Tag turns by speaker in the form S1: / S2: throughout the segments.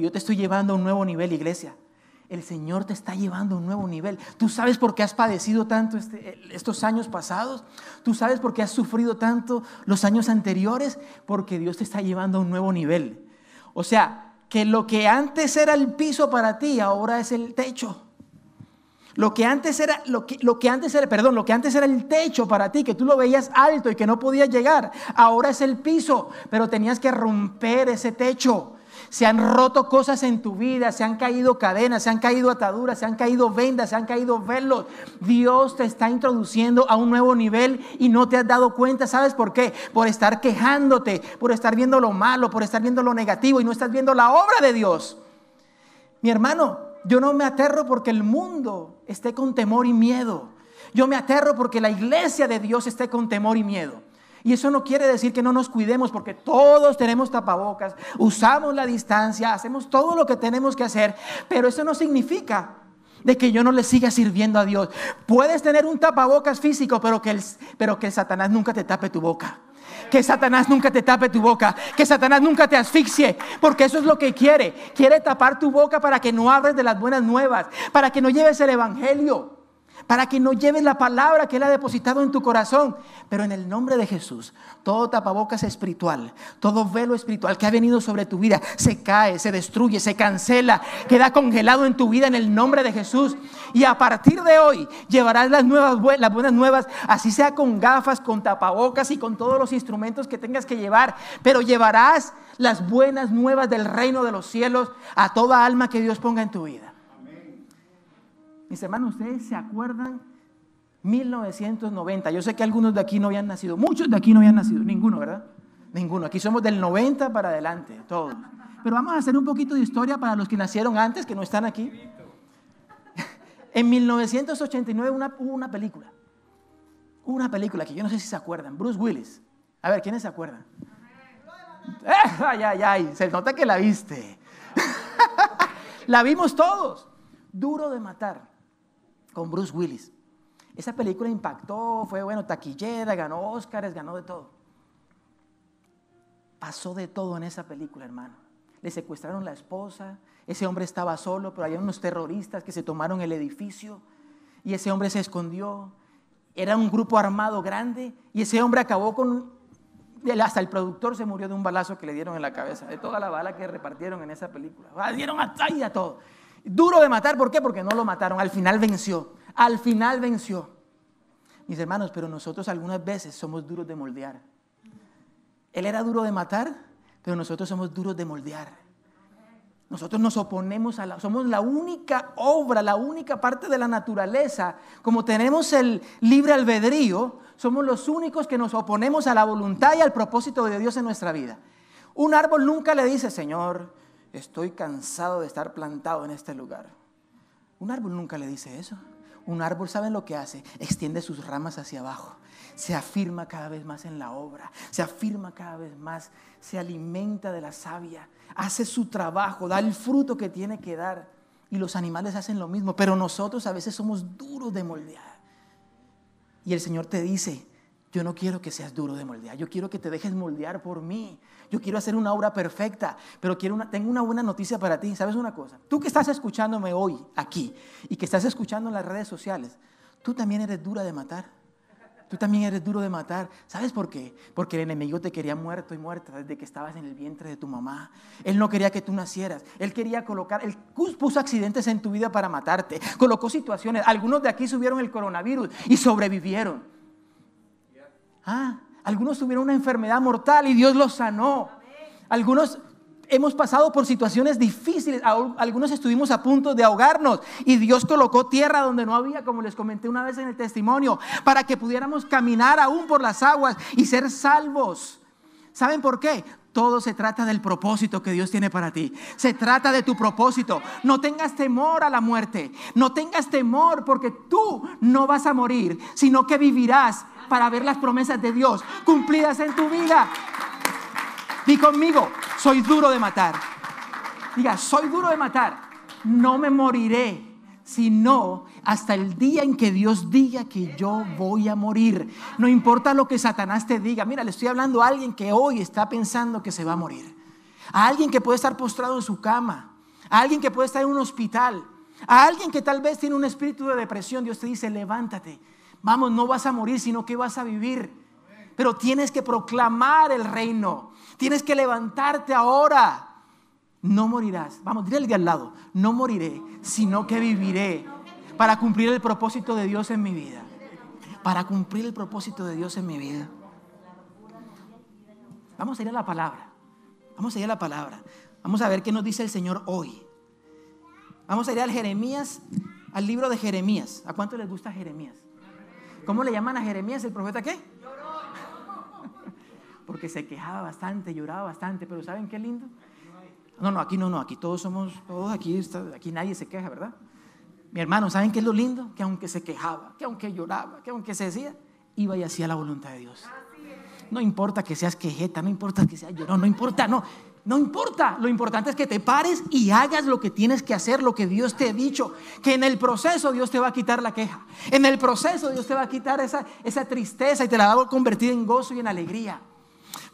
S1: yo te estoy llevando a un nuevo nivel, iglesia. El Señor te está llevando a un nuevo nivel. Tú sabes por qué has padecido tanto este, estos años pasados. Tú sabes por qué has sufrido tanto los años anteriores. Porque Dios te está llevando a un nuevo nivel. O sea, que lo que antes era el piso para ti, ahora es el techo. Lo que antes era, lo lo que antes era, perdón, lo que antes era el techo para ti, que tú lo veías alto y que no podías llegar, ahora es el piso, pero tenías que romper ese techo se han roto cosas en tu vida, se han caído cadenas, se han caído ataduras, se han caído vendas, se han caído velos. Dios te está introduciendo a un nuevo nivel y no te has dado cuenta. ¿Sabes por qué? Por estar quejándote, por estar viendo lo malo, por estar viendo lo negativo y no estás viendo la obra de Dios. Mi hermano, yo no me aterro porque el mundo esté con temor y miedo. Yo me aterro porque la iglesia de Dios esté con temor y miedo. Y eso no quiere decir que no nos cuidemos, porque todos tenemos tapabocas, usamos la distancia, hacemos todo lo que tenemos que hacer, pero eso no significa de que yo no le siga sirviendo a Dios. Puedes tener un tapabocas físico, pero que, pero que Satanás nunca te tape tu boca. Que Satanás nunca te tape tu boca, que Satanás nunca te asfixie, porque eso es lo que quiere. Quiere tapar tu boca para que no hables de las buenas nuevas, para que no lleves el Evangelio para que no lleves la palabra que Él ha depositado en tu corazón. Pero en el nombre de Jesús, todo tapabocas espiritual, todo velo espiritual que ha venido sobre tu vida, se cae, se destruye, se cancela, queda congelado en tu vida en el nombre de Jesús. Y a partir de hoy llevarás las, nuevas, las buenas nuevas, así sea con gafas, con tapabocas y con todos los instrumentos que tengas que llevar, pero llevarás las buenas nuevas del reino de los cielos a toda alma que Dios ponga en tu vida. Mis hermanos, ¿ustedes se acuerdan? 1990. Yo sé que algunos de aquí no habían nacido, muchos de aquí no habían nacido, ninguno, ¿verdad? Ninguno. Aquí somos del 90 para adelante, todos. Pero vamos a hacer un poquito de historia para los que nacieron antes, que no están aquí. En 1989 una, hubo una película. Una película que yo no sé si se acuerdan. Bruce Willis. A ver, ¿quiénes se acuerdan? ay, ay, ay. Se nota que la viste. la vimos todos. Duro de matar con Bruce Willis. Esa película impactó, fue bueno, taquillera, ganó Oscars, ganó de todo. Pasó de todo en esa película, hermano. Le secuestraron la esposa, ese hombre estaba solo, pero había unos terroristas que se tomaron el edificio y ese hombre se escondió. Era un grupo armado grande y ese hombre acabó con... Hasta el productor se murió de un balazo que le dieron en la cabeza, de toda la bala que repartieron en esa película. Dieron a, a todo. Duro de matar, ¿por qué? Porque no lo mataron, al final venció, al final venció. Mis hermanos, pero nosotros algunas veces somos duros de moldear. Él era duro de matar, pero nosotros somos duros de moldear. Nosotros nos oponemos a la, somos la única obra, la única parte de la naturaleza. Como tenemos el libre albedrío, somos los únicos que nos oponemos a la voluntad y al propósito de Dios en nuestra vida. Un árbol nunca le dice, Señor, estoy cansado de estar plantado en este lugar. Un árbol nunca le dice eso. Un árbol sabe lo que hace, extiende sus ramas hacia abajo, se afirma cada vez más en la obra, se afirma cada vez más, se alimenta de la savia, hace su trabajo, da el fruto que tiene que dar. Y los animales hacen lo mismo, pero nosotros a veces somos duros de moldear. Y el Señor te dice, yo no quiero que seas duro de moldear, yo quiero que te dejes moldear por mí, yo quiero hacer una obra perfecta, pero quiero una, tengo una buena noticia para ti. ¿Sabes una cosa? Tú que estás escuchándome hoy aquí y que estás escuchando en las redes sociales, tú también eres dura de matar. Tú también eres duro de matar. ¿Sabes por qué? Porque el enemigo te quería muerto y muerta desde que estabas en el vientre de tu mamá. Él no quería que tú nacieras. Él quería colocar, él puso accidentes en tu vida para matarte. Colocó situaciones. Algunos de aquí subieron el coronavirus y sobrevivieron. Ah, algunos tuvieron una enfermedad mortal y Dios los sanó. Algunos hemos pasado por situaciones difíciles, algunos estuvimos a punto de ahogarnos y Dios colocó tierra donde no había, como les comenté una vez en el testimonio, para que pudiéramos caminar aún por las aguas y ser salvos. ¿Saben por qué? Todo se trata del propósito que Dios tiene para ti. Se trata de tu propósito. No tengas temor a la muerte. No tengas temor porque tú no vas a morir, sino que vivirás para ver las promesas de Dios cumplidas en tu vida. Di conmigo, soy duro de matar. Diga, soy duro de matar. No me moriré, sino hasta el día en que Dios diga que yo voy a morir. No importa lo que Satanás te diga. Mira, le estoy hablando a alguien que hoy está pensando que se va a morir. A alguien que puede estar postrado en su cama. A alguien que puede estar en un hospital. A alguien que tal vez tiene un espíritu de depresión. Dios te dice, levántate. Vamos, no vas a morir, sino que vas a vivir. Pero tienes que proclamar el reino. Tienes que levantarte ahora. No morirás. Vamos, dile al de al lado. No moriré, sino que viviré para cumplir el propósito de Dios en mi vida. Para cumplir el propósito de Dios en mi vida. Vamos a ir a la palabra. Vamos a ir a la palabra. Vamos a ver qué nos dice el Señor hoy. Vamos a ir al Jeremías, al libro de Jeremías. ¿A cuánto les gusta Jeremías? ¿Cómo le llaman a Jeremías el profeta qué? Porque se quejaba bastante, lloraba bastante, pero ¿saben qué lindo? No, no, aquí no, no, aquí todos somos, todos aquí, aquí nadie se queja, ¿verdad? Mi hermano, ¿saben qué es lo lindo? Que aunque se quejaba, que aunque lloraba, que aunque se decía, iba y hacía la voluntad de Dios. No importa que seas quejeta, no importa que seas llorón, no importa, no, no importa. Lo importante es que te pares y hagas lo que tienes que hacer, lo que Dios te ha dicho. Que en el proceso Dios te va a quitar la queja. En el proceso Dios te va a quitar esa, esa tristeza y te la va a convertir en gozo y en alegría.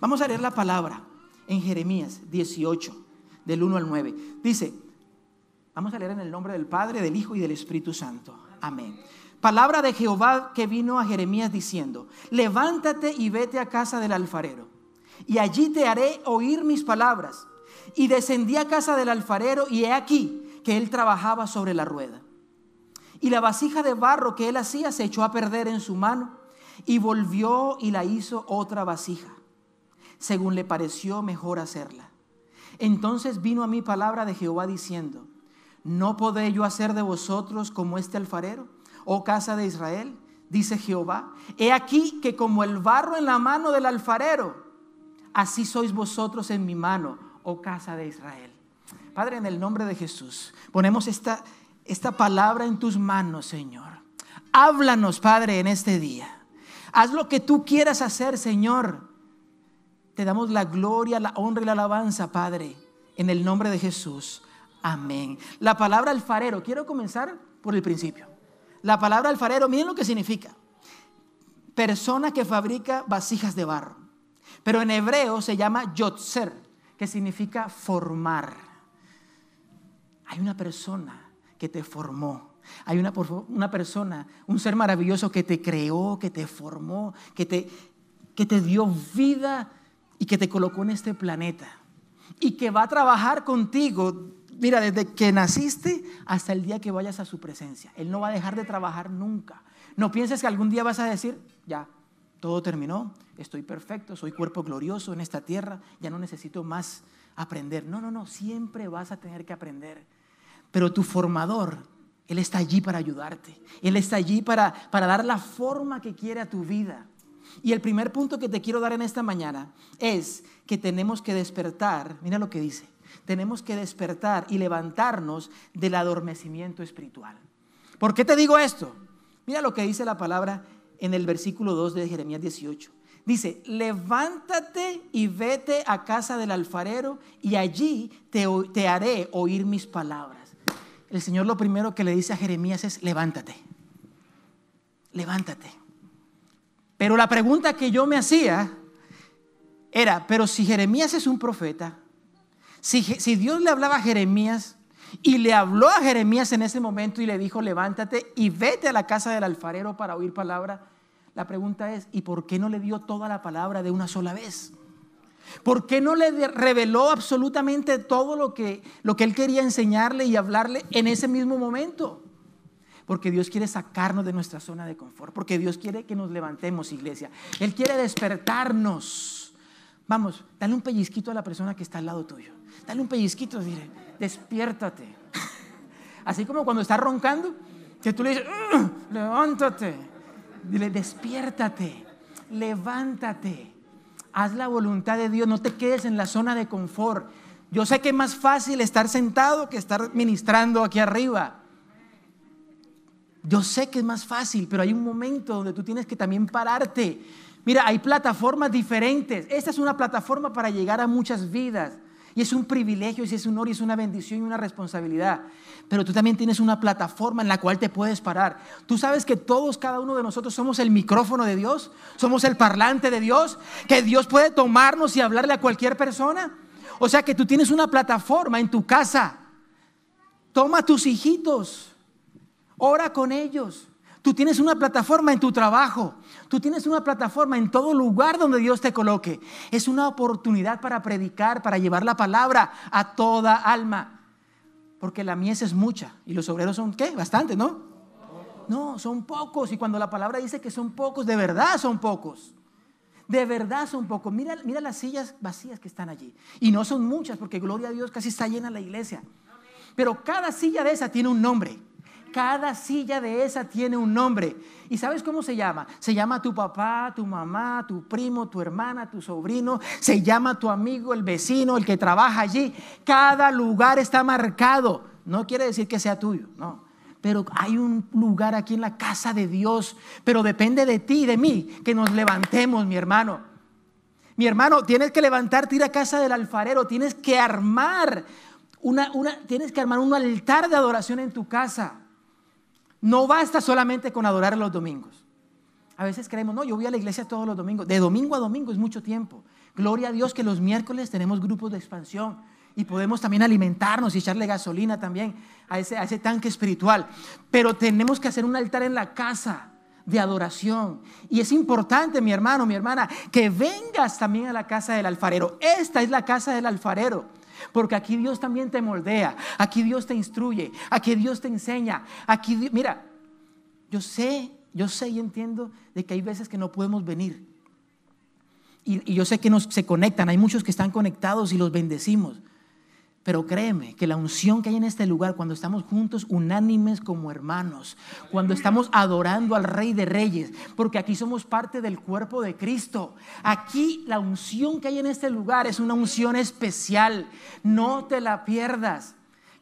S1: Vamos a leer la palabra en Jeremías 18, del 1 al 9. Dice, Vamos a leer en el nombre del Padre, del Hijo y del Espíritu Santo. Amén. Palabra de Jehová que vino a Jeremías diciendo, levántate y vete a casa del alfarero, y allí te haré oír mis palabras. Y descendí a casa del alfarero, y he aquí que él trabajaba sobre la rueda. Y la vasija de barro que él hacía se echó a perder en su mano, y volvió y la hizo otra vasija, según le pareció mejor hacerla. Entonces vino a mí palabra de Jehová diciendo, ¿no podré yo hacer de vosotros como este alfarero, oh casa de Israel? Dice Jehová, he aquí que como el barro en la mano del alfarero, así sois vosotros en mi mano, oh casa de Israel. Padre, en el nombre de Jesús, ponemos esta, esta palabra en tus manos, Señor. Háblanos, Padre, en este día. Haz lo que tú quieras hacer, Señor. Te damos la gloria, la honra y la alabanza, Padre, en el nombre de Jesús. Amén. La palabra alfarero, quiero comenzar por el principio. La palabra alfarero, miren lo que significa. Persona que fabrica vasijas de barro. Pero en hebreo se llama yotzer, que significa formar. Hay una persona que te formó. Hay una, una persona, un ser maravilloso que te creó, que te formó, que te, que te dio vida y que te colocó en este planeta. Y que va a trabajar contigo mira, desde que naciste hasta el día que vayas a su presencia. Él no va a dejar de trabajar nunca. No pienses que algún día vas a decir, ya, todo terminó, estoy perfecto, soy cuerpo glorioso en esta tierra, ya no necesito más aprender. No, no, no, siempre vas a tener que aprender. Pero tu formador, Él está allí para ayudarte. Él está allí para, para dar la forma que quiere a tu vida. Y el primer punto que te quiero dar en esta mañana es que tenemos que despertar, mira lo que dice, tenemos que despertar y levantarnos del adormecimiento espiritual. ¿Por qué te digo esto? Mira lo que dice la palabra en el versículo 2 de Jeremías 18. Dice, levántate y vete a casa del alfarero y allí te, te haré oír mis palabras. El Señor lo primero que le dice a Jeremías es, levántate, levántate. Pero la pregunta que yo me hacía era, pero si Jeremías es un profeta, si, Dios le hablaba a Jeremías y le habló a Jeremías en ese momento y le dijo, levántate y vete a la casa del alfarero para oír palabra, la pregunta es, ¿y por qué no le dio toda la palabra de una sola vez? ¿Por qué no le reveló absolutamente todo lo que, lo que él quería enseñarle y hablarle en ese mismo momento? Porque Dios quiere sacarnos de nuestra zona de confort, porque Dios quiere que nos levantemos, iglesia. Él quiere despertarnos. Vamos, dale un pellizquito a la persona que está al lado tuyo. Dale un pellizquito, dile, despiértate. Así como cuando estás roncando, que tú le dices, levántate. Dile, despiértate, levántate. Haz la voluntad de Dios, no te quedes en la zona de confort. Yo sé que es más fácil estar sentado que estar ministrando aquí arriba. Yo sé que es más fácil, pero hay un momento donde tú tienes que también pararte Mira, hay plataformas diferentes. Esta es una plataforma para llegar a muchas vidas. Y es un privilegio, y es un honor, y es una bendición y una responsabilidad. Pero tú también tienes una plataforma en la cual te puedes parar. Tú sabes que todos, cada uno de nosotros somos el micrófono de Dios, somos el parlante de Dios, que Dios puede tomarnos y hablarle a cualquier persona. O sea que tú tienes una plataforma en tu casa. Toma tus hijitos, ora con ellos. Tú tienes una plataforma en tu trabajo. Tú tienes una plataforma en todo lugar donde Dios te coloque. Es una oportunidad para predicar, para llevar la palabra a toda alma. Porque la mies es mucha y los obreros son, ¿qué? Bastante, ¿no? No, son pocos. Y cuando la palabra dice que son pocos, de verdad son pocos. De verdad son pocos. Mira, mira las sillas vacías que están allí. Y no son muchas, porque gloria a Dios casi está llena la iglesia. Pero cada silla de esa tiene un nombre cada silla de esa tiene un nombre. ¿Y sabes cómo se llama? Se llama tu papá, tu mamá, tu primo, tu hermana, tu sobrino. Se llama tu amigo, el vecino, el que trabaja allí. Cada lugar está marcado. No quiere decir que sea tuyo, no pero hay un lugar aquí en la casa de Dios, pero depende de ti y de mí que nos levantemos, mi hermano. Mi hermano, tienes que levantarte, ir a casa del alfarero, tienes que armar una, una, tienes que armar un altar de adoración en tu casa. No basta solamente con adorar los domingos. A veces creemos, no, yo voy a la iglesia todos los domingos. De domingo a domingo es mucho tiempo. Gloria a Dios que los miércoles tenemos grupos de expansión y podemos también alimentarnos y echarle gasolina también a ese, tanque espiritual. Pero tenemos que hacer un altar en la casa de adoración. Y es importante, mi hermano, mi hermana, que vengas también a la casa del alfarero. Esta es la casa del alfarero. Porque aquí Dios también te moldea, aquí Dios te instruye, aquí Dios te enseña, aquí, mira, yo sé, yo sé y entiendo de que hay veces que no podemos venir. Y, yo sé que nos, se conectan, hay muchos que están conectados y los bendecimos. Pero créeme que la unción que hay en este lugar, cuando estamos juntos unánimes como hermanos, cuando estamos adorando al Rey de Reyes, porque aquí somos parte del cuerpo de Cristo, aquí la unción que hay en este lugar es una unción especial, no te la pierdas.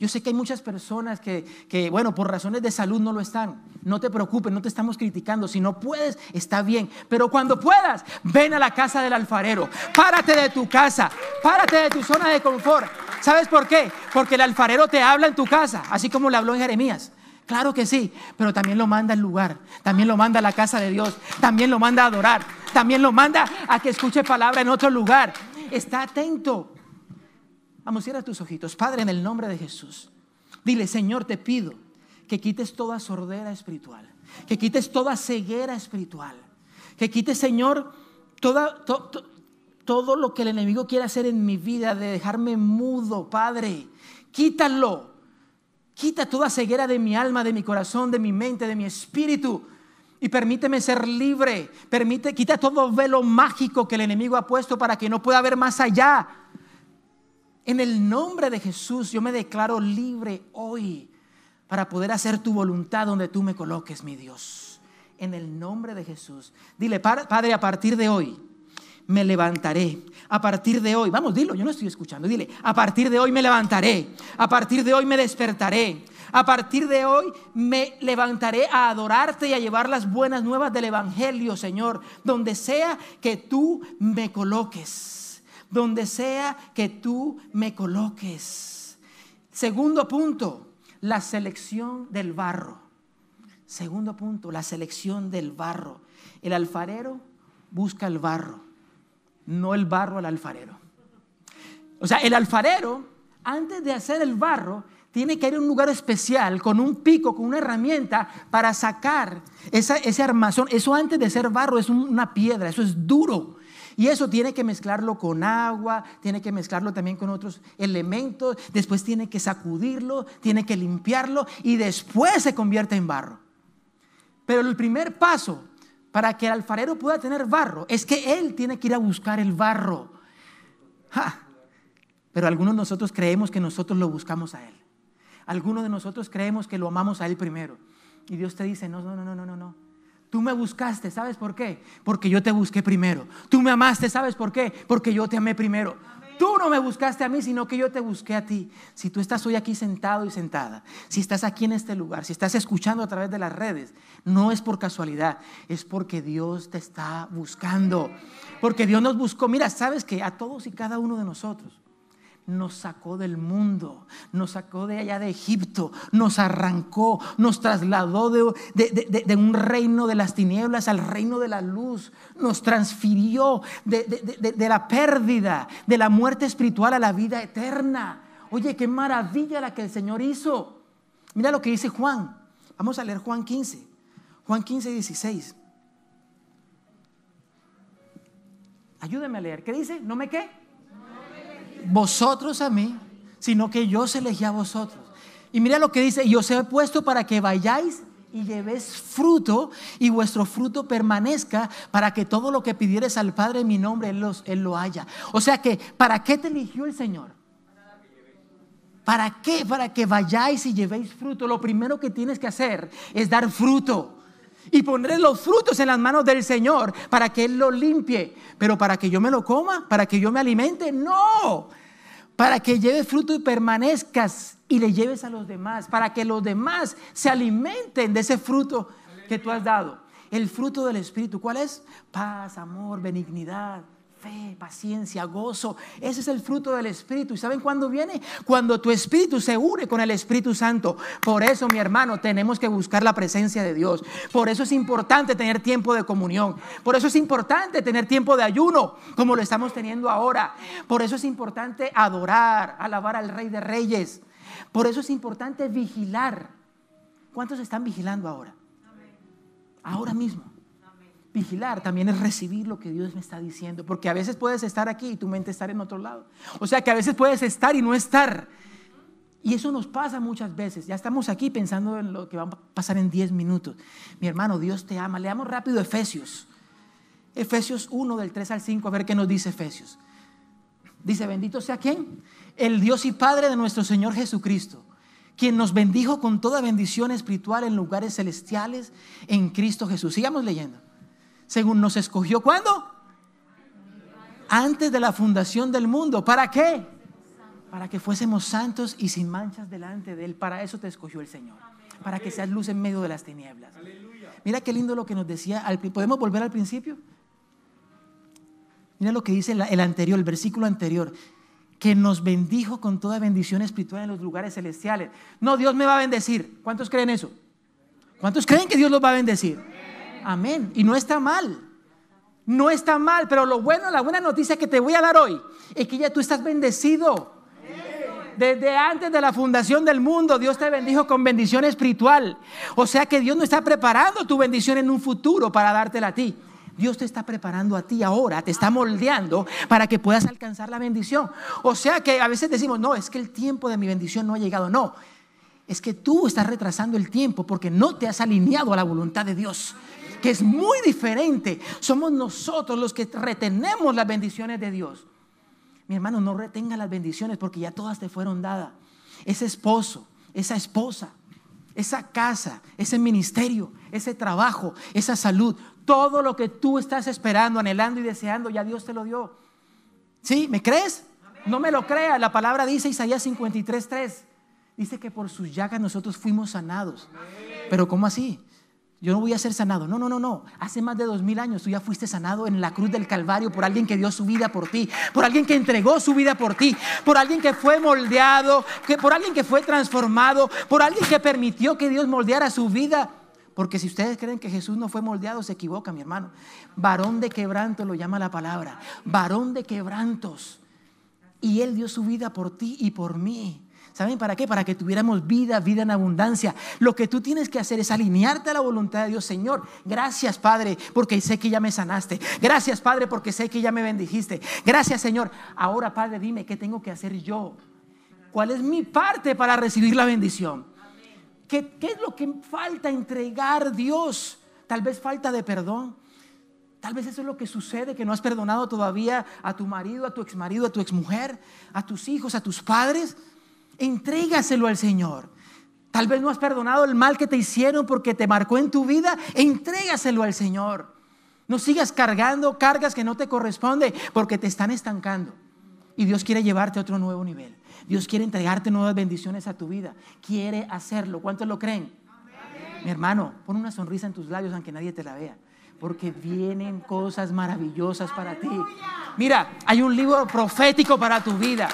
S1: Yo sé que hay muchas personas que, bueno, por razones de salud no lo están. No te preocupes, no te estamos criticando. Si no puedes, está bien. Pero cuando puedas, ven a la casa del alfarero. Párate de tu casa. Párate de tu zona de confort. ¿Sabes por qué? Porque el alfarero te habla en tu casa, así como le habló en Jeremías. Claro que sí, pero también lo manda al lugar, también lo manda a la casa de Dios, también lo manda a adorar, también lo manda a que escuche palabra en otro lugar. Está atento, Vamos, cierra tus ojitos. Padre, en el nombre de Jesús, dile, Señor, te pido que quites toda sordera espiritual, que quites toda ceguera espiritual, que quites, Señor, toda, todo lo que el enemigo quiere hacer en mi vida, de dejarme mudo, Padre. Quítalo. Quita toda ceguera de mi alma, de mi corazón, de mi mente, de mi espíritu. Y permíteme ser libre. Permite, quita todo velo mágico que el enemigo ha puesto para que no pueda ver más allá en el nombre de Jesús yo me declaro libre hoy para poder hacer tu voluntad donde tú me coloques, mi Dios. En el nombre de Jesús. Dile, Padre, a partir de hoy me levantaré. A partir de hoy, vamos, dilo, yo no estoy escuchando. Dile, a partir de hoy me levantaré. A partir de hoy me despertaré. A partir de hoy me levantaré a adorarte y a llevar las buenas nuevas del Evangelio, Señor, donde sea que tú me coloques donde sea que tú me coloques. Segundo punto, la selección del barro. Segundo punto, la selección del barro. El alfarero busca el barro, no el barro al alfarero. O sea, el alfarero, antes de hacer el barro, tiene que ir a un lugar especial con un pico, con una herramienta para sacar ese armazón. Eso antes de ser barro es una piedra, eso es duro. Y eso tiene que mezclarlo con agua, tiene que mezclarlo también con otros elementos, después tiene que sacudirlo, tiene que limpiarlo y después se convierte en barro. Pero el primer paso para que el alfarero pueda tener barro es que él tiene que ir a buscar el barro. Pero algunos de nosotros creemos que nosotros lo buscamos a él. Algunos de nosotros creemos que lo amamos a él primero. Y Dios te dice, no, no, no, no, no, no. Tú me buscaste, ¿sabes por qué? Porque yo te busqué primero. Tú me amaste, ¿sabes por qué? Porque yo te amé primero. Tú no me buscaste a mí, sino que yo te busqué a ti. Si tú estás hoy aquí sentado y sentada, si estás aquí en este lugar, si estás escuchando a través de las redes, no es por casualidad, es porque Dios te está buscando. Porque Dios nos buscó. Mira, sabes que a todos y cada uno de nosotros nos sacó del mundo, nos sacó de allá de Egipto, nos arrancó, nos trasladó de, un reino de las tinieblas al reino de la luz, nos transfirió de la pérdida, de la muerte espiritual a la vida eterna. Oye, qué maravilla la que el Señor hizo. Mira lo que dice Juan. Vamos a leer Juan 15. Juan 15, 16. Ayúdeme a leer. ¿Qué dice? ¿No me qué? vosotros a mí, sino que yo os elegí a vosotros. Y mira lo que dice, yo os he puesto para que vayáis y llevéis fruto y vuestro fruto permanezca para que todo lo que pidieres al Padre en mi nombre, Él, él lo haya. O sea que, ¿para qué te eligió el Señor? ¿Para qué? Para que vayáis y llevéis fruto. Lo primero que tienes que hacer es dar fruto y pondré los frutos en las manos del Señor para que Él lo limpie. Pero para que yo me lo coma, para que yo me alimente, no. Para que lleves fruto y permanezcas y le lleves a los demás, para que los demás se alimenten de ese fruto que tú has dado. El fruto del Espíritu, ¿cuál es? Paz, amor, benignidad, fe, paciencia, gozo. Ese es el fruto del Espíritu. ¿Y saben cuándo viene? Cuando tu Espíritu se une con el Espíritu Santo. Por eso, mi hermano, tenemos que buscar la presencia de Dios. Por eso es importante tener tiempo de comunión. Por eso es importante tener tiempo de ayuno, como lo estamos teniendo ahora. Por eso es importante adorar, alabar al Rey de Reyes. Por eso es importante vigilar. ¿Cuántos están vigilando ahora? Ahora mismo vigilar también es recibir lo que Dios me está diciendo, porque a veces puedes estar aquí y tu mente estar en otro lado. O sea que a veces puedes estar y no estar. Y eso nos pasa muchas veces. Ya estamos aquí pensando en lo que va a pasar en 10 minutos. Mi hermano, Dios te ama. Leamos rápido Efesios. Efesios 1 del 3 al 5, a ver qué nos dice Efesios. Dice, bendito sea quien? El Dios y Padre de nuestro Señor Jesucristo quien nos bendijo con toda bendición espiritual en lugares celestiales en Cristo Jesús. Sigamos leyendo según nos escogió. ¿Cuándo? Antes de la fundación del mundo. ¿Para qué? Para que fuésemos santos y sin manchas delante de Él. Para eso te escogió el Señor. Para que seas luz en medio de las tinieblas. Mira qué lindo lo que nos decía. ¿Podemos volver al principio? Mira lo que dice el anterior, el versículo anterior que nos bendijo con toda bendición espiritual en los lugares celestiales. No, Dios me va a bendecir. ¿Cuántos creen eso? ¿Cuántos creen que Dios los va a bendecir? Amén. Y no está mal. No está mal, pero lo bueno, la buena noticia que te voy a dar hoy es que ya tú estás bendecido. Desde antes de la fundación del mundo, Dios te bendijo con bendición espiritual. O sea que Dios no está preparando tu bendición en un futuro para dártela a ti. Dios te está preparando a ti ahora, te está moldeando para que puedas alcanzar la bendición. O sea que a veces decimos, no, es que el tiempo de mi bendición no ha llegado. No, es que tú estás retrasando el tiempo porque no te has alineado a la voluntad de Dios que es muy diferente. Somos nosotros los que retenemos las bendiciones de Dios. Mi hermano, no retenga las bendiciones porque ya todas te fueron dadas. Ese esposo, esa esposa, esa casa, ese ministerio, ese trabajo, esa salud, todo lo que tú estás esperando, anhelando y deseando, ya Dios te lo dio. ¿Sí? ¿Me crees? No me lo creas. La palabra dice Isaías 53.3. Dice que por sus llagas nosotros fuimos sanados. Pero ¿cómo así? yo no voy a ser sanado. No, no, no, no. Hace más de dos mil años tú ya fuiste sanado en la cruz del Calvario por alguien que dio su vida por ti, por alguien que entregó su vida por ti, por alguien que fue moldeado, que, por alguien que fue transformado, por alguien que permitió que Dios moldeara su vida. Porque si ustedes creen que Jesús no fue moldeado, se equivoca, mi hermano. Varón de quebranto lo llama la palabra. Varón de quebrantos. Y Él dio su vida por ti y por mí. ¿Saben para qué? Para que tuviéramos vida, vida en abundancia. Lo que tú tienes que hacer es alinearte a la voluntad de Dios, Señor. Gracias, Padre, porque sé que ya me sanaste. Gracias, Padre, porque sé que ya me bendijiste. Gracias, Señor. Ahora, Padre, dime qué tengo que hacer yo. ¿Cuál es mi parte para recibir la bendición? ¿Qué, es lo que falta entregar Dios? Tal vez falta de perdón. Tal vez eso es lo que sucede, que no has perdonado todavía a tu marido, a tu exmarido, a tu exmujer, a tus hijos, a tus padres. Entrégaselo al Señor. Tal vez no has perdonado el mal que te hicieron porque te marcó en tu vida. Entrégaselo al Señor. No sigas cargando cargas que no te corresponden porque te están estancando. Y Dios quiere llevarte a otro nuevo nivel. Dios quiere entregarte nuevas bendiciones a tu vida. Quiere hacerlo. ¿Cuántos lo creen? Mi hermano, pon una sonrisa en tus labios aunque nadie te la vea. Porque vienen cosas maravillosas para ti. Mira, hay un libro profético para tu vida.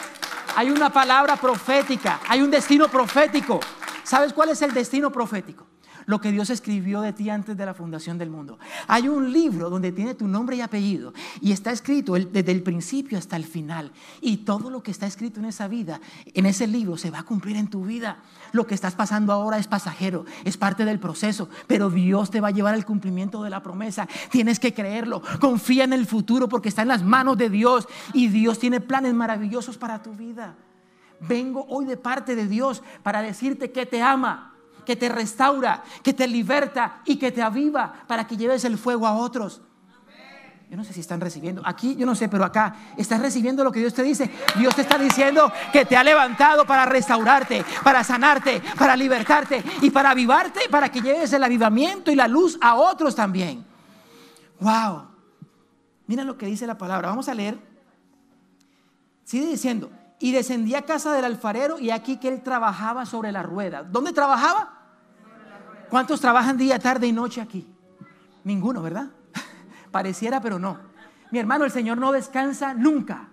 S1: Hay una palabra profética, hay un destino profético. ¿Sabes cuál es el destino profético? lo que Dios escribió de ti antes de la fundación del mundo. Hay un libro donde tiene tu nombre y apellido y está escrito desde el principio hasta el final. Y todo lo que está escrito en esa vida, en ese libro, se va a cumplir en tu vida. Lo que estás pasando ahora es pasajero, es parte del proceso, pero Dios te va a llevar al cumplimiento de la promesa. Tienes que creerlo, confía en el futuro porque está en las manos de Dios y Dios tiene planes maravillosos para tu vida. Vengo hoy de parte de Dios para decirte que te ama que te restaura, que te liberta y que te aviva para que lleves el fuego a otros. Yo no sé si están recibiendo. Aquí, yo no sé, pero acá estás recibiendo lo que Dios te dice. Dios te está diciendo que te ha levantado para restaurarte, para sanarte, para libertarte y para avivarte, para que lleves el avivamiento y la luz a otros también. Wow. Mira lo que dice la palabra. Vamos a leer. Sigue diciendo. Y descendí a casa del alfarero y aquí que él trabajaba sobre la rueda. ¿Dónde trabajaba? ¿Cuántos trabajan día, tarde y noche aquí? Ninguno, ¿verdad? Pareciera, pero no. Mi hermano, el Señor no descansa nunca.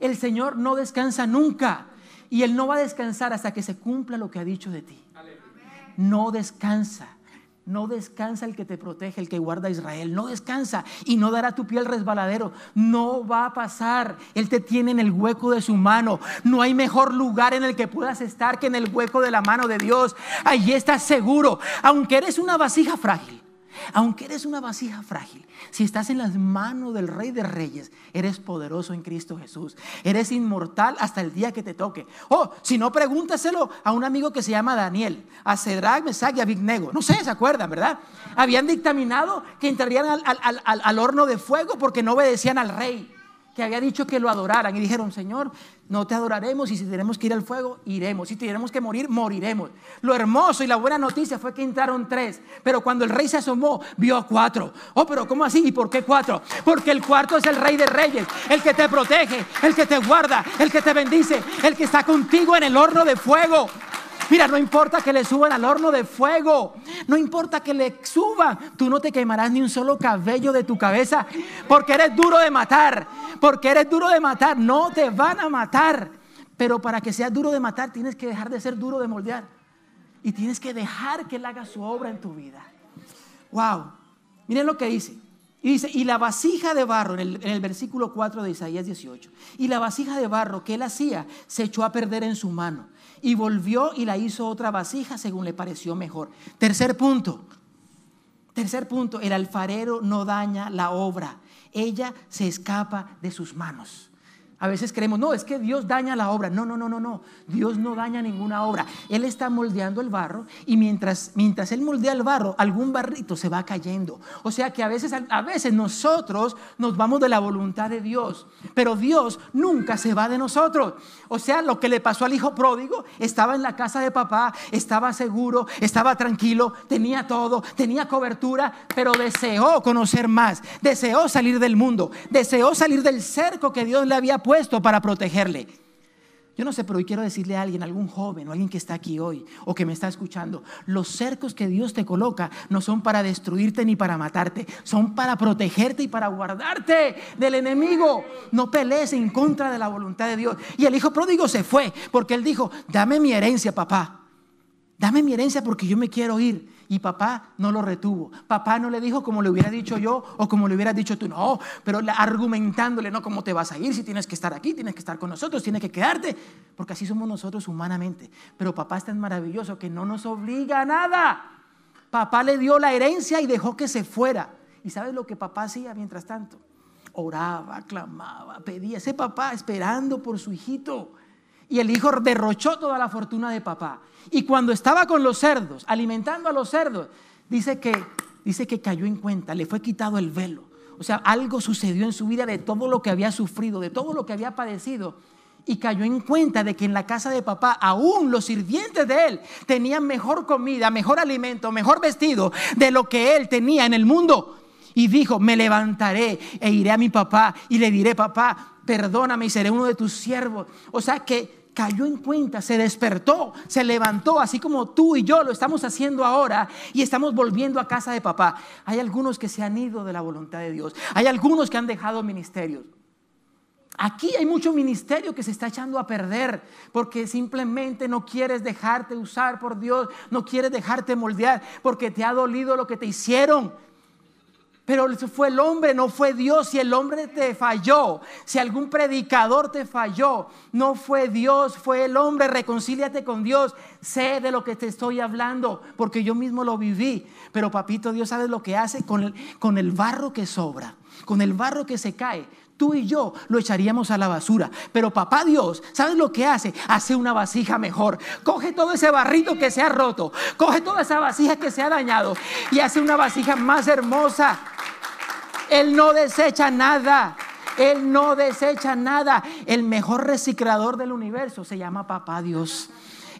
S1: El Señor no descansa nunca. Y Él no va a descansar hasta que se cumpla lo que ha dicho de ti. No descansa. No descansa el que te protege, el que guarda a Israel. No descansa y no dará tu piel resbaladero. No va a pasar. Él te tiene en el hueco de su mano. No hay mejor lugar en el que puedas estar que en el hueco de la mano de Dios. Allí estás seguro, aunque eres una vasija frágil aunque eres una vasija frágil, si estás en las manos del Rey de Reyes, eres poderoso en Cristo Jesús. Eres inmortal hasta el día que te toque. Oh, si no, pregúntaselo a un amigo que se llama Daniel, a Cedrag, Mesach y a No sé, ¿se acuerdan, verdad? Habían dictaminado que entrarían al, al horno de fuego porque no obedecían al rey que había dicho que lo adoraran y dijeron, Señor, no te adoraremos y si tenemos que ir al fuego, iremos. Si tenemos que morir, moriremos. Lo hermoso y la buena noticia fue que entraron tres, pero cuando el rey se asomó, vio a cuatro. Oh, pero ¿cómo así? ¿Y por qué cuatro? Porque el cuarto es el rey de reyes, el que te protege, el que te guarda, el que te bendice, el que está contigo en el horno de fuego. Mira, no importa que le suban al horno de fuego, no importa que le suba, tú no te quemarás ni un solo cabello de tu cabeza, porque eres duro de matar, porque eres duro de matar, no te van a matar. Pero para que seas duro de matar, tienes que dejar de ser duro de moldear. Y tienes que dejar que Él haga su obra en tu vida. Wow. Miren lo que dice. Y dice, y la vasija de barro, en el, en el, versículo 4 de Isaías 18, y la vasija de barro que él hacía se echó a perder en su mano y volvió y la hizo otra vasija según le pareció mejor. Tercer punto. Tercer punto, el alfarero no daña la obra, ella se escapa de sus manos. A veces creemos, no, es que Dios daña la obra. No, no, no, no, no. Dios no daña ninguna obra. Él está moldeando el barro y mientras, mientras Él moldea el barro, algún barrito se va cayendo. O sea que a veces, a veces nosotros nos vamos de la voluntad de Dios, pero Dios nunca se va de nosotros. O sea, lo que le pasó al hijo pródigo, estaba en la casa de papá, estaba seguro, estaba tranquilo, tenía todo, tenía cobertura, pero deseó conocer más, deseó salir del mundo, deseó salir del cerco que Dios le había puesto para protegerle. Yo no sé, pero hoy quiero decirle a alguien, algún joven o alguien que está aquí hoy o que me está escuchando, los cercos que Dios te coloca no son para destruirte ni para matarte, son para protegerte y para guardarte del enemigo. No pelees en contra de la voluntad de Dios. Y el hijo pródigo se fue porque él dijo, dame mi herencia, papá. Dame mi herencia porque yo me quiero ir. Y papá no lo retuvo. Papá no le dijo como le hubiera dicho yo o como le hubiera dicho tú. No, pero argumentándole, no, ¿cómo te vas a ir si tienes que estar aquí, tienes que estar con nosotros, tienes que quedarte? Porque así somos nosotros humanamente. Pero papá es tan maravilloso que no nos obliga a nada. Papá le dio la herencia y dejó que se fuera. ¿Y sabes lo que papá hacía mientras tanto? Oraba, clamaba, pedía. Ese papá esperando por su hijito y el hijo derrochó toda la fortuna de papá. Y cuando estaba con los cerdos, alimentando a los cerdos, dice que, dice que cayó en cuenta, le fue quitado el velo. O sea, algo sucedió en su vida de todo lo que había sufrido, de todo lo que había padecido. Y cayó en cuenta de que en la casa de papá aún los sirvientes de él tenían mejor comida, mejor alimento, mejor vestido de lo que él tenía en el mundo. Y dijo, me levantaré e iré a mi papá y le diré, papá, perdóname y seré uno de tus siervos. O sea que cayó en cuenta, se despertó, se levantó, así como tú y yo lo estamos haciendo ahora y estamos volviendo a casa de papá. Hay algunos que se han ido de la voluntad de Dios, hay algunos que han dejado ministerios. Aquí hay mucho ministerio que se está echando a perder porque simplemente no quieres dejarte usar por Dios, no quieres dejarte moldear porque te ha dolido lo que te hicieron. Pero fue el hombre, no fue Dios. Si el hombre te falló, si algún predicador te falló, no fue Dios, fue el hombre. Reconcíliate con Dios. Sé de lo que te estoy hablando, porque yo mismo lo viví. Pero papito, Dios sabe lo que hace con el, con el barro que sobra, con el barro que se cae. Tú y yo lo echaríamos a la basura. Pero papá Dios, ¿sabes lo que hace? Hace una vasija mejor. Coge todo ese barrito que se ha roto, coge toda esa vasija que se ha dañado y hace una vasija más hermosa. Él no desecha nada. Él no desecha nada. El mejor reciclador del universo se llama Papá Dios.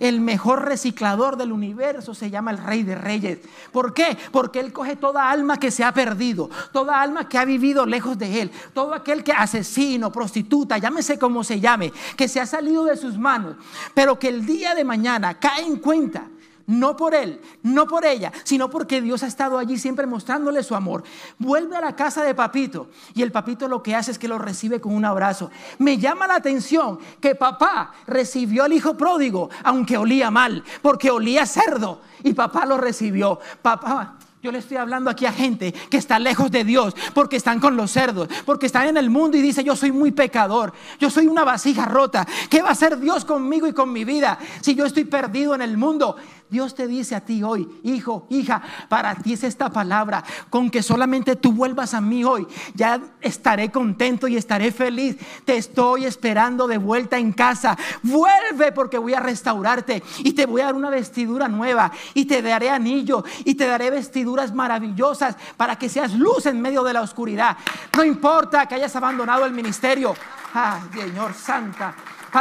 S1: El mejor reciclador del universo se llama el Rey de Reyes. ¿Por qué? Porque Él coge toda alma que se ha perdido, toda alma que ha vivido lejos de Él, todo aquel que asesino, prostituta, llámese como se llame, que se ha salido de sus manos, pero que el día de mañana cae en cuenta no por él, no por ella, sino porque Dios ha estado allí siempre mostrándole su amor. Vuelve a la casa de papito y el papito lo que hace es que lo recibe con un abrazo. Me llama la atención que papá recibió al hijo pródigo, aunque olía mal, porque olía cerdo y papá lo recibió. Papá, yo le estoy hablando aquí a gente que está lejos de Dios, porque están con los cerdos, porque están en el mundo y dice, yo soy muy pecador, yo soy una vasija rota. ¿Qué va a hacer Dios conmigo y con mi vida si yo estoy perdido en el mundo? Dios te dice a ti hoy, hijo, hija, para ti es esta palabra. Con que solamente tú vuelvas a mí hoy, ya estaré contento y estaré feliz. Te estoy esperando de vuelta en casa. Vuelve porque voy a restaurarte y te voy a dar una vestidura nueva y te daré anillo y te daré vestiduras maravillosas para que seas luz en medio de la oscuridad. No importa que hayas abandonado el ministerio. Señor Santa.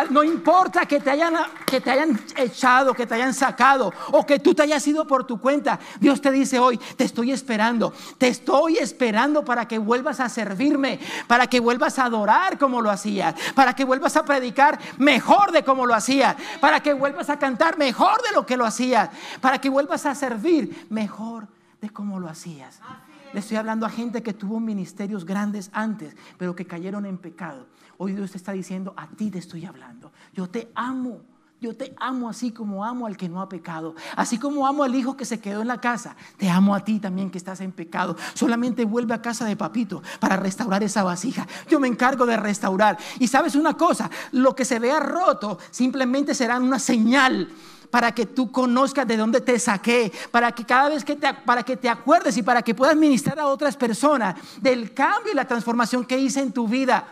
S1: No importa que te, hayan, que te hayan echado, que te hayan sacado o que tú te hayas ido por tu cuenta. Dios te dice hoy, te estoy esperando. Te estoy esperando para que vuelvas a servirme, para que vuelvas a adorar como lo hacías, para que vuelvas a predicar mejor de como lo hacías, para que vuelvas a cantar mejor de lo que lo hacías, para que vuelvas a servir mejor de como lo hacías. Le estoy hablando a gente que tuvo ministerios grandes antes, pero que cayeron en pecado. Hoy Dios te está diciendo, a ti te estoy hablando. Yo te amo. Yo te amo así como amo al que no ha pecado. Así como amo al hijo que se quedó en la casa. Te amo a ti también que estás en pecado. Solamente vuelve a casa de papito para restaurar esa vasija. Yo me encargo de restaurar. Y sabes una cosa, lo que se vea roto simplemente será una señal para que tú conozcas de dónde te saqué, para que cada vez que te, para que te acuerdes y para que puedas ministrar a otras personas del cambio y la transformación que hice en tu vida.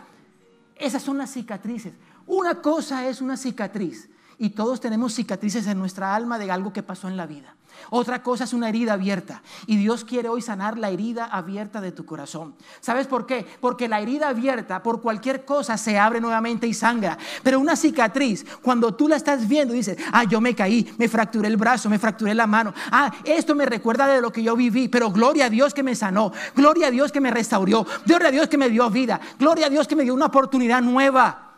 S1: Esas son las cicatrices. Una cosa es una cicatriz y todos tenemos cicatrices en nuestra alma de algo que pasó en la vida. Otra cosa es una herida abierta. Y Dios quiere hoy sanar la herida abierta de tu corazón. ¿Sabes por qué? Porque la herida abierta por cualquier cosa se abre nuevamente y sangra. Pero una cicatriz, cuando tú la estás viendo, dices, ah, yo me caí, me fracturé el brazo, me fracturé la mano. Ah, esto me recuerda de lo que yo viví. Pero gloria a Dios que me sanó. Gloria a Dios que me restauró. Gloria a Dios que me dio vida. Gloria a Dios que me dio una oportunidad nueva.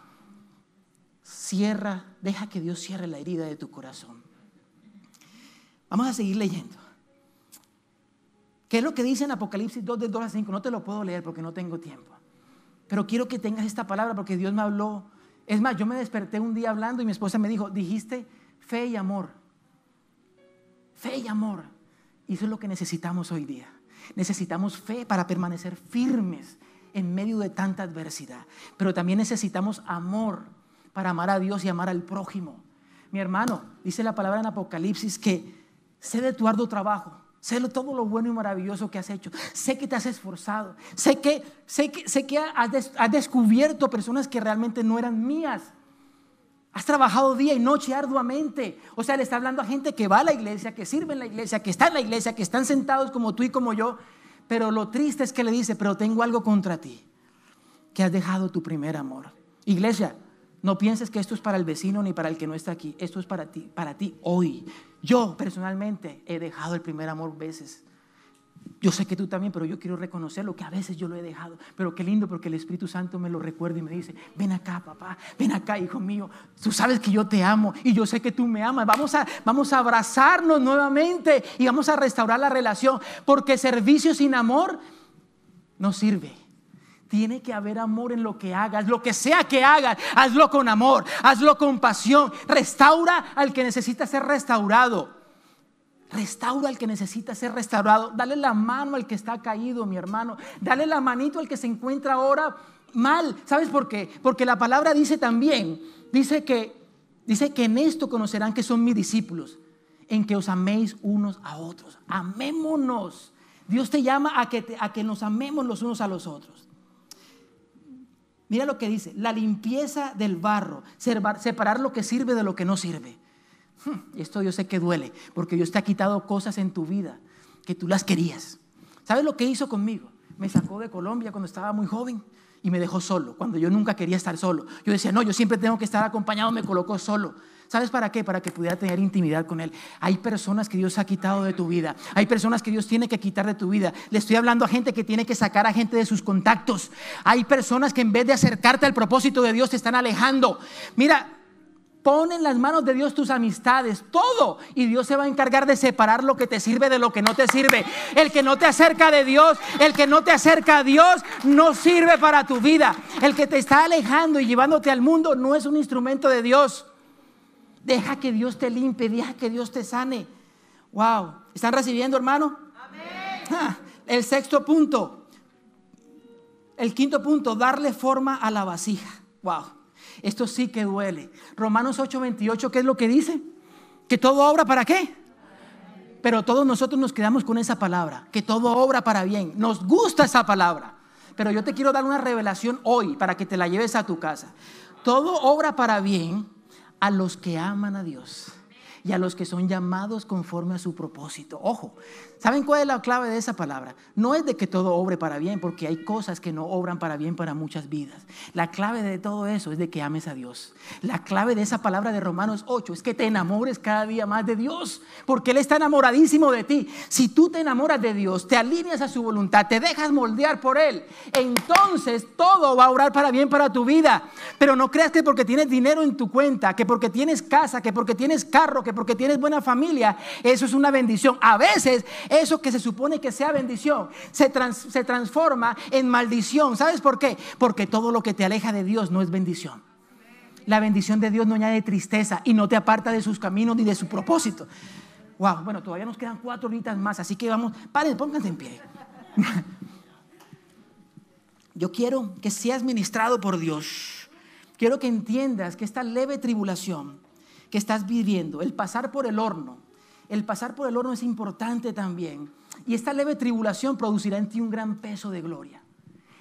S1: Cierra, deja que Dios cierre la herida de tu corazón. Vamos a seguir leyendo. ¿Qué es lo que dice en Apocalipsis 2 del 2 al 5? No te lo puedo leer porque no tengo tiempo. Pero quiero que tengas esta palabra porque Dios me habló. Es más, yo me desperté un día hablando y mi esposa me dijo, dijiste fe y amor. Fe y amor. Y eso es lo que necesitamos hoy día. Necesitamos fe para permanecer firmes en medio de tanta adversidad. Pero también necesitamos amor para amar a Dios y amar al prójimo. Mi hermano, dice la palabra en Apocalipsis que Sé de tu arduo trabajo. Sé todo lo bueno y maravilloso que has hecho. Sé que te has esforzado. Sé que, sé que, has, has descubierto personas que realmente no eran mías. Has trabajado día y noche arduamente. O sea, le está hablando a gente que va a la iglesia, que sirve en la iglesia, que está en la iglesia, que están sentados como tú y como yo. Pero lo triste es que le dice, pero tengo algo contra ti, que has dejado tu primer amor. Iglesia, no pienses que esto es para el vecino ni para el que no está aquí. Esto es para ti, para ti hoy. Yo personalmente he dejado el primer amor veces. Yo sé que tú también, pero yo quiero reconocer lo que a veces yo lo he dejado. Pero qué lindo porque el Espíritu Santo me lo recuerda y me dice, ven acá papá, ven acá hijo mío, tú sabes que yo te amo y yo sé que tú me amas. Vamos a, vamos a abrazarnos nuevamente y vamos a restaurar la relación porque servicio sin amor no sirve. Tiene que haber amor en lo que hagas, lo que sea que hagas, hazlo con amor, hazlo con pasión. Restaura al que necesita ser restaurado. Restaura al que necesita ser restaurado. Dale la mano al que está caído, mi hermano. Dale la manito al que se encuentra ahora mal. ¿Sabes por qué? Porque la palabra dice también, dice que, dice que en esto conocerán que son mis discípulos, en que os améis unos a otros. Amémonos. Dios te llama a que, a que nos amemos los unos a los otros. Mira lo que dice, la limpieza del barro, separar lo que sirve de lo que no sirve. Hmm, esto yo sé que duele, porque Dios te ha quitado cosas en tu vida que tú las querías. ¿Sabes lo que hizo conmigo? Me sacó de Colombia cuando estaba muy joven y me dejó solo, cuando yo nunca quería estar solo. Yo decía, no, yo siempre tengo que estar acompañado, me colocó solo. ¿Sabes para qué? Para que pudiera tener intimidad con Él. Hay personas que Dios ha quitado de tu vida. Hay personas que Dios tiene que quitar de tu vida. Le estoy hablando a gente que tiene que sacar a gente de sus contactos. Hay personas que en vez de acercarte al propósito de Dios te están alejando. Mira, pon en las manos de Dios tus amistades, todo. Y Dios se va a encargar de separar lo que te sirve de lo que no te sirve. El que no te acerca de Dios, el que no te acerca a Dios, no sirve para tu vida. El que te está alejando y llevándote al mundo no es un instrumento de Dios. Deja que Dios te limpie, deja que Dios te sane. Wow. ¿Están recibiendo, hermano? Amén. Ah, el sexto punto. El quinto punto, darle forma a la vasija. Wow. Esto sí que duele. Romanos 8:28, ¿qué es lo que dice? Que todo obra para qué? Pero todos nosotros nos quedamos con esa palabra, que todo obra para bien. Nos gusta esa palabra. Pero yo te quiero dar una revelación hoy para que te la lleves a tu casa. Todo obra para bien a los que aman a Dios y a los que son llamados conforme a su propósito. Ojo, ¿Saben cuál es la clave de esa palabra? No es de que todo obre para bien, porque hay cosas que no obran para bien para muchas vidas. La clave de todo eso es de que ames a Dios. La clave de esa palabra de Romanos 8 es que te enamores cada día más de Dios, porque Él está enamoradísimo de ti. Si tú te enamoras de Dios, te alineas a su voluntad, te dejas moldear por Él, entonces todo va a obrar para bien para tu vida. Pero no creas que porque tienes dinero en tu cuenta, que porque tienes casa, que porque tienes carro, que porque tienes buena familia, eso es una bendición. A veces eso que se supone que sea bendición se, transforma en maldición. ¿Sabes por qué? Porque todo lo que te aleja de Dios no es bendición. La bendición de Dios no añade tristeza y no te aparta de sus caminos ni de su propósito. Wow, bueno, todavía nos quedan cuatro horitas más, así que vamos, paren, pónganse en pie. Yo quiero que seas ministrado por Dios. Quiero que entiendas que esta leve tribulación que estás viviendo, el pasar por el horno, el pasar por el horno es importante también. Y esta leve tribulación producirá en ti un gran peso de gloria.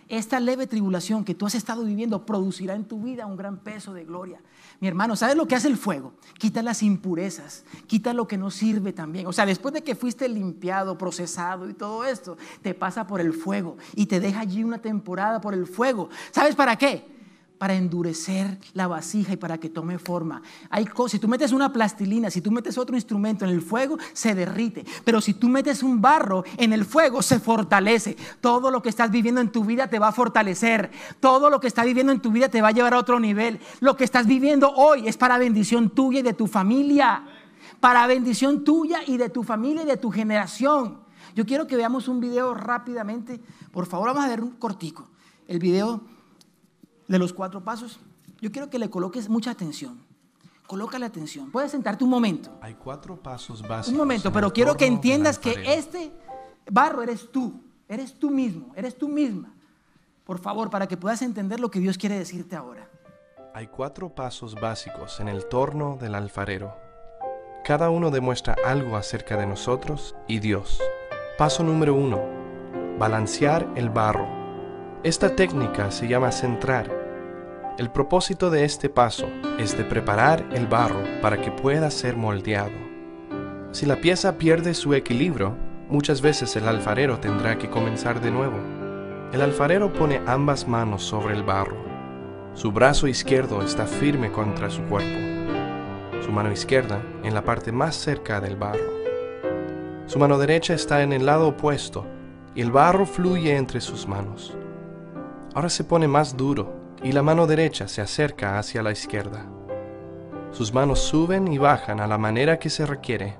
S1: Esta leve tribulación que tú has estado viviendo producirá en tu vida un gran peso de gloria. Mi hermano, ¿sabes lo que hace el fuego? Quita las impurezas, quita lo que no sirve también. O sea, después de que fuiste limpiado, procesado y todo esto, te pasa por el fuego y te deja allí una temporada por el fuego. ¿Sabes para qué? para endurecer la vasija y para que tome forma. si tú metes una plastilina, si tú metes otro instrumento en el fuego, se derrite. Pero si tú metes un barro en el fuego, se fortalece. Todo lo que estás viviendo en tu vida te va a fortalecer. Todo lo que estás viviendo en tu vida te va a llevar a otro nivel. Lo que estás viviendo hoy es para bendición tuya y de tu familia. Para bendición tuya y de tu familia y de tu generación. Yo quiero que veamos un video rápidamente. Por favor, vamos a ver un cortico. El video de los cuatro pasos, yo quiero que le coloques mucha atención. Coloca la atención. Puedes sentarte un momento.
S2: Hay cuatro pasos básicos. Un momento, pero quiero que entiendas que
S1: este barro eres tú. Eres tú mismo. Eres tú misma. Por favor, para que puedas entender lo que Dios quiere decirte ahora.
S2: Hay cuatro pasos básicos en el torno del alfarero. Cada uno demuestra algo acerca de nosotros y Dios. Paso número uno. Balancear el barro. Esta técnica se llama centrar. El propósito de este paso es de preparar el barro para que pueda ser moldeado. Si la pieza pierde su equilibrio, muchas veces el alfarero tendrá que comenzar de nuevo. El alfarero pone ambas manos sobre el barro. Su brazo izquierdo está firme contra su cuerpo, su mano izquierda en la parte más cerca del barro. Su mano derecha está en el lado opuesto y el barro fluye entre sus manos ahora se pone más duro y la mano derecha se acerca hacia la izquierda. Sus manos suben y bajan a la manera que se requiere.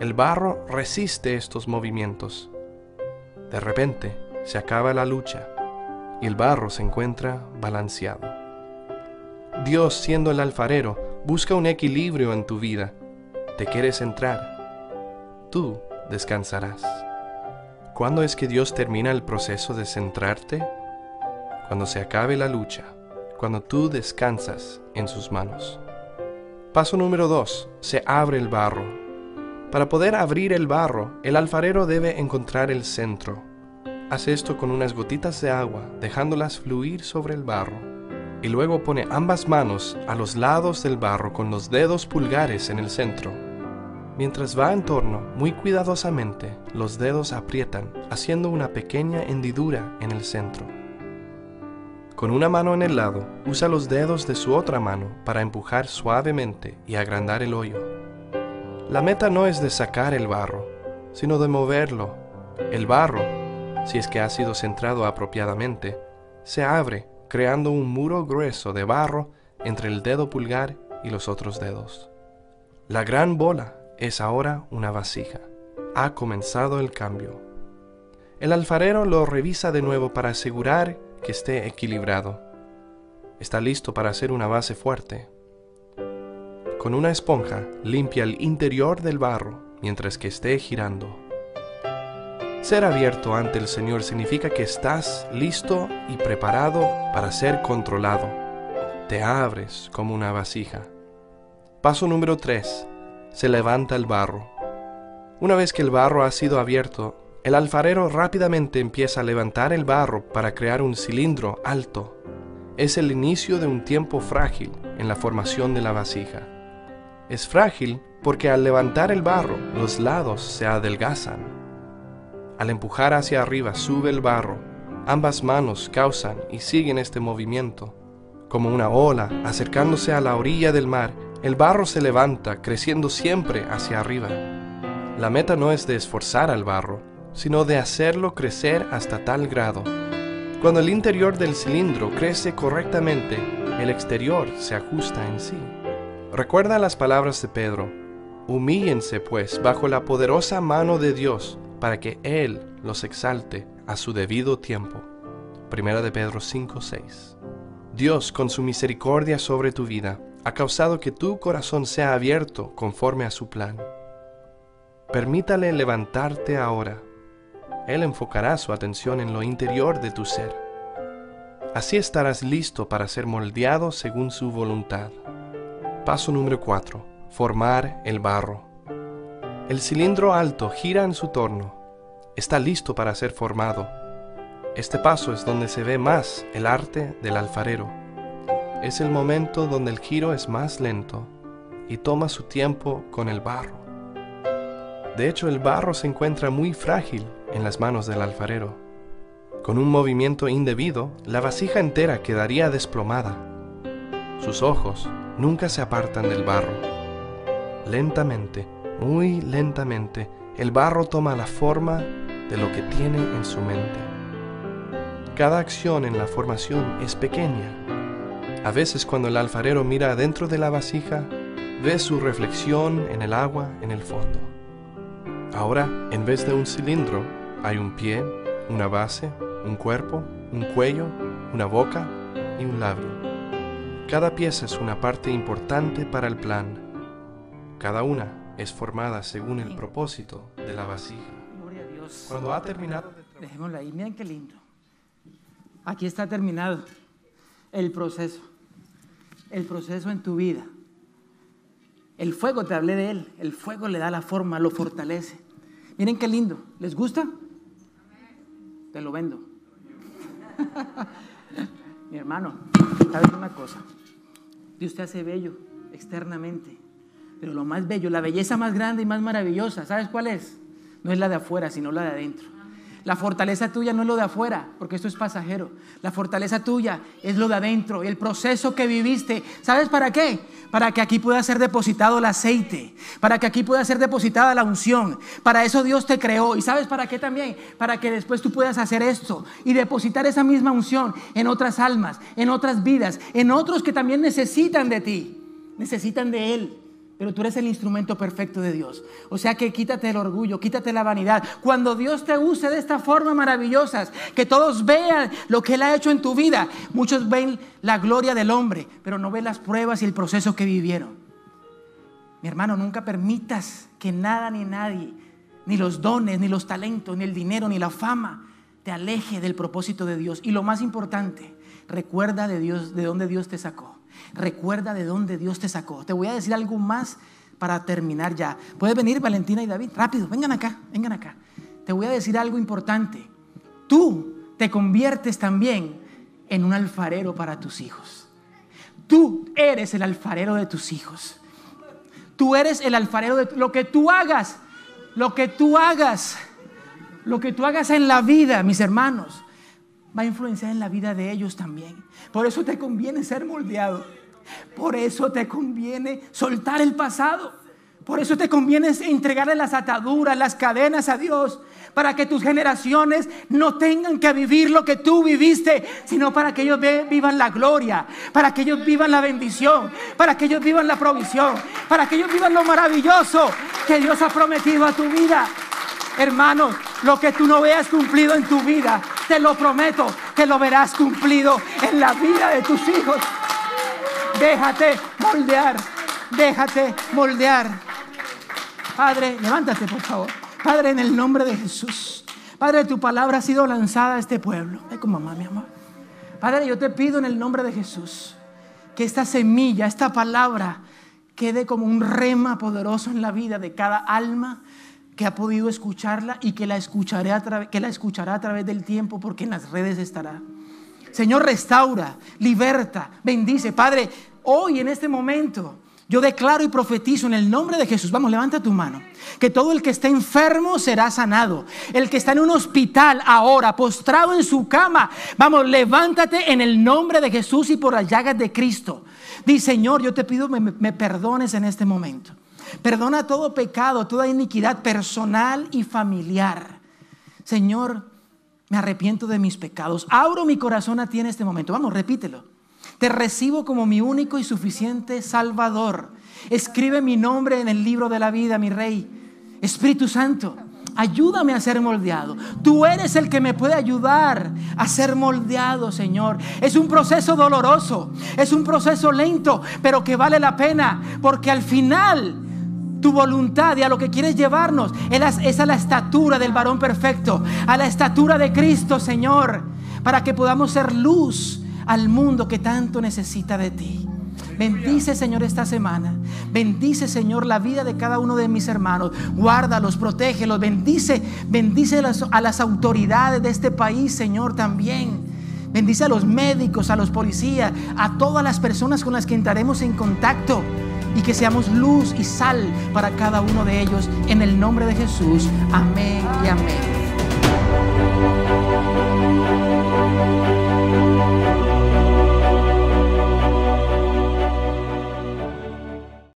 S2: El barro resiste estos movimientos. De repente se acaba la lucha y el barro se encuentra balanceado. Dios, siendo el alfarero, busca un equilibrio en tu vida. Te quieres entrar. Tú descansarás. ¿Cuándo es que Dios termina el proceso de centrarte cuando se acabe la lucha, cuando tú descansas en sus manos. Paso número 2. Se abre el barro. Para poder abrir el barro, el alfarero debe encontrar el centro. Haz esto con unas gotitas de agua, dejándolas fluir sobre el barro, y luego pone ambas manos a los lados del barro con los dedos pulgares en el centro. Mientras va en torno, muy cuidadosamente, los dedos aprietan, haciendo una pequeña hendidura en el centro. Con una mano en el lado, usa los dedos de su otra mano para empujar suavemente y agrandar el hoyo. La meta no es de sacar el barro, sino de moverlo. El barro, si es que ha sido centrado apropiadamente, se abre creando un muro grueso de barro entre el dedo pulgar y los otros dedos. La gran bola es ahora una vasija. Ha comenzado el cambio. El alfarero lo revisa de nuevo para asegurar que esté equilibrado. Está listo para hacer una base fuerte. Con una esponja limpia el interior del barro mientras que esté girando. Ser abierto ante el Señor significa que estás listo y preparado para ser controlado. Te abres como una vasija. Paso número 3. Se levanta el barro. Una vez que el barro ha sido abierto, el alfarero rápidamente empieza a levantar el barro para crear un cilindro alto. Es el inicio de un tiempo frágil en la formación de la vasija. Es frágil porque al levantar el barro los lados se adelgazan. Al empujar hacia arriba sube el barro. Ambas manos causan y siguen este movimiento. Como una ola acercándose a la orilla del mar, el barro se levanta creciendo siempre hacia arriba. La meta no es de esforzar al barro, sino de hacerlo crecer hasta tal grado. Cuando el interior del cilindro crece correctamente, el exterior se ajusta en sí. Recuerda las palabras de Pedro, humíllense pues bajo la poderosa mano de Dios para que Él los exalte a su debido tiempo. Primera de Pedro 5:6. Dios, con su misericordia sobre tu vida, ha causado que tu corazón sea abierto conforme a su plan. Permítale levantarte ahora él enfocará su atención en lo interior de tu ser. Así estarás listo para ser moldeado según su voluntad. Paso número 4. Formar el barro. El cilindro alto gira en su torno. Está listo para ser formado. Este paso es donde se ve más el arte del alfarero. Es el momento donde el giro es más lento y toma su tiempo con el barro. De hecho, el barro se encuentra muy frágil en las manos del alfarero. Con un movimiento indebido, la vasija entera quedaría desplomada. Sus ojos nunca se apartan del barro. Lentamente, muy lentamente, el barro toma la forma de lo que tiene en su mente. Cada acción en la formación es pequeña. A veces cuando el alfarero mira adentro de la vasija, ve su reflexión en el agua en el fondo. Ahora, en vez de un cilindro, hay un pie, una base, un cuerpo, un cuello, una boca y un labio. Cada pieza es una parte importante para el plan. Cada una es formada según el propósito de la vasija.
S1: Cuando ha terminado... Dejémosla ahí, miren qué lindo. Aquí está terminado el proceso. El proceso en tu vida. El fuego, te hablé de él, el fuego le da la forma, lo fortalece. Miren qué lindo, ¿les gusta? Te lo vendo. Mi hermano, sabes una cosa, Dios te hace bello externamente, pero lo más bello, la belleza más grande y más maravillosa, ¿sabes cuál es? No es la de afuera, sino la de adentro. La fortaleza tuya no es lo de afuera, porque esto es pasajero. La fortaleza tuya es lo de adentro, el proceso que viviste. ¿Sabes para qué? Para que aquí pueda ser depositado el aceite, para que aquí pueda ser depositada la unción. Para eso Dios te creó. ¿Y sabes para qué también? Para que después tú puedas hacer esto y depositar esa misma unción en otras almas, en otras vidas, en otros que también necesitan de ti, necesitan de Él pero tú eres el instrumento perfecto de Dios. O sea que quítate el orgullo, quítate la vanidad. Cuando Dios te use de esta forma maravillosas, que todos vean lo que Él ha hecho en tu vida. Muchos ven la gloria del hombre, pero no ven las pruebas y el proceso que vivieron. Mi hermano, nunca permitas que nada ni nadie, ni los dones, ni los talentos, ni el dinero, ni la fama, te aleje del propósito de Dios. Y lo más importante, recuerda de Dios, de dónde Dios te sacó. Recuerda de dónde Dios te sacó. Te voy a decir algo más para terminar ya. Puedes venir Valentina y David, rápido, vengan acá, vengan acá. Te voy a decir algo importante. Tú te conviertes también en un alfarero para tus hijos. Tú eres el alfarero de tus hijos. Tú eres el alfarero de lo que tú hagas, lo que tú hagas, lo que tú hagas en la vida, mis hermanos va a influenciar en la vida de ellos también. Por eso te conviene ser moldeado. Por eso te conviene soltar el pasado. Por eso te conviene entregarle las ataduras, las cadenas a Dios, para que tus generaciones no tengan que vivir lo que tú viviste, sino para que ellos vivan la gloria, para que ellos vivan la bendición, para que ellos vivan la provisión, para que ellos vivan lo maravilloso que Dios ha prometido a tu vida. Hermanos, lo que tú no veas cumplido en tu vida, te lo prometo que lo verás cumplido en la vida de tus hijos. Déjate moldear, déjate moldear. Padre, levántate por favor. Padre, en el nombre de Jesús. Padre, tu palabra ha sido lanzada a este pueblo. Ay, mamá, mi amor. Padre, yo te pido en el nombre de Jesús que esta semilla, esta palabra, quede como un rema poderoso en la vida de cada alma, que ha podido escucharla y que la, escucharé a que la escuchará a través del tiempo porque en las redes estará. Señor, restaura, liberta, bendice. Padre, hoy en este momento yo declaro y profetizo en el nombre de Jesús. Vamos, levanta tu mano. Que todo el que esté enfermo será sanado. El que está en un hospital ahora, postrado en su cama. Vamos, levántate en el nombre de Jesús y por las llagas de Cristo. Di, Señor, yo te pido me, me perdones en este momento. Perdona todo pecado, toda iniquidad personal y familiar. Señor, me arrepiento de mis pecados. Abro mi corazón a ti en este momento. Vamos, repítelo. Te recibo como mi único y suficiente Salvador. Escribe mi nombre en el libro de la vida, mi Rey. Espíritu Santo, ayúdame a ser moldeado. Tú eres el que me puede ayudar a ser moldeado, Señor. Es un proceso doloroso, es un proceso lento, pero que vale la pena, porque al final tu voluntad y a lo que quieres llevarnos. Es a la estatura del varón perfecto, a la estatura de Cristo, Señor, para que podamos ser luz al mundo que tanto necesita de ti. Bendice, Señor, esta semana. Bendice, Señor, la vida de cada uno de mis hermanos. Guárdalos, protégelos. Bendice, bendice a las autoridades de este país, Señor, también. Bendice a los médicos, a los policías, a todas las personas con las que entraremos en contacto y que seamos luz y sal para cada uno de ellos. En el nombre de Jesús. Amén y amén.